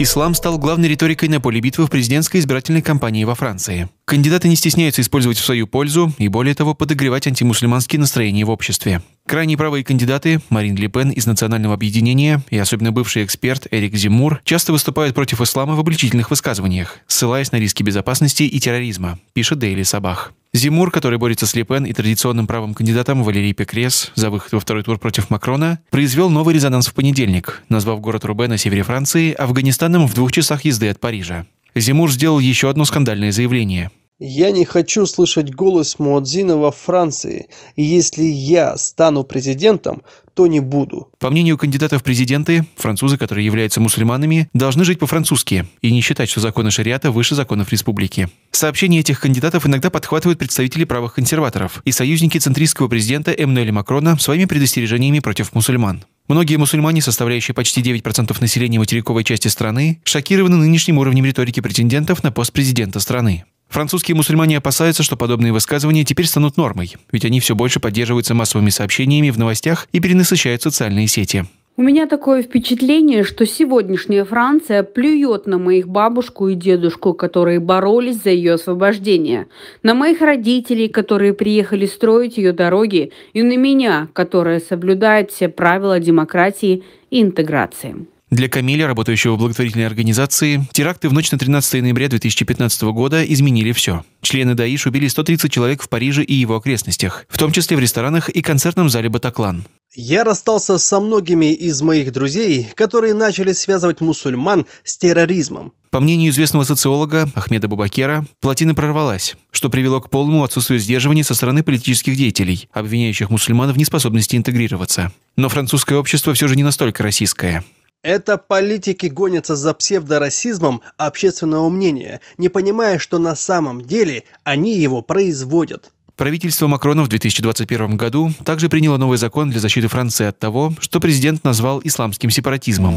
Ислам стал главной риторикой на поле битвы в президентской избирательной кампании во Франции. Кандидаты не стесняются использовать в свою пользу и, более того, подогревать антимусульманские настроения в обществе. Крайне правые кандидаты Марин Ле Пен из Национального объединения и особенно бывший эксперт Эрик Зимур часто выступают против ислама в обличительных высказываниях, ссылаясь на риски безопасности и терроризма, пишет Дейли Сабах. Зимур, который борется с Лепен и традиционным правым кандидатом Валерий Пекрес за выход во второй тур против Макрона, произвел новый резонанс в понедельник, назвав город Рубе на севере Франции Афганистаном в двух часах езды от Парижа. Зимур сделал еще одно скандальное заявление. Я не хочу слышать голос муэдзина во Франции. И если я стану президентом, то не буду. По мнению кандидатов в президенты, французы, которые являются мусульманами, должны жить по-французски и не считать, что законы шариата выше законов республики. Сообщения этих кандидатов иногда подхватывают представители правых консерваторов и союзники центристского президента Эммануэля Макрона своими предостережениями против мусульман. Многие мусульмане, составляющие почти 9% населения материковой части страны, шокированы нынешним уровнем риторики претендентов на пост президента страны. Французские мусульмане опасаются, что подобные высказывания теперь станут нормой, ведь они все больше поддерживаются массовыми сообщениями в новостях и перенасыщают социальные сети. У меня такое впечатление, что сегодняшняя Франция плюет на моих бабушку и дедушку, которые боролись за ее освобождение, на моих родителей, которые приехали строить ее дороги, и на меня, которая соблюдает все правила демократии и интеграции. Для Камиля, работающего в благотворительной организации, теракты в ночь на 13 ноября 2015 года изменили все. Члены ДАИШ убили 130 человек в Париже и его окрестностях, в том числе в ресторанах и концертном зале «Батаклан». Я расстался со многими из моих друзей, которые начали связывать мусульман с терроризмом. По мнению известного социолога Ахмеда Бубакера, плотина прорвалась, что привело к полному отсутствию сдерживания со стороны политических деятелей, обвиняющих мусульман в неспособности интегрироваться. Но французское общество все же не настолько российское. Это политики гонятся за псевдорасизмом общественного мнения, не понимая, что на самом деле они его производят. Правительство Макрона в 2021 году также приняло новый закон для защиты Франции от того, что президент назвал исламским сепаратизмом.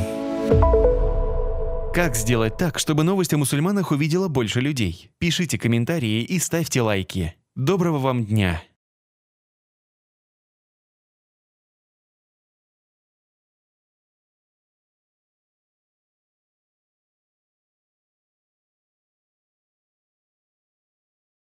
Как сделать так, чтобы новости о мусульманах увидела больше людей? Пишите комментарии и ставьте лайки. Доброго вам дня!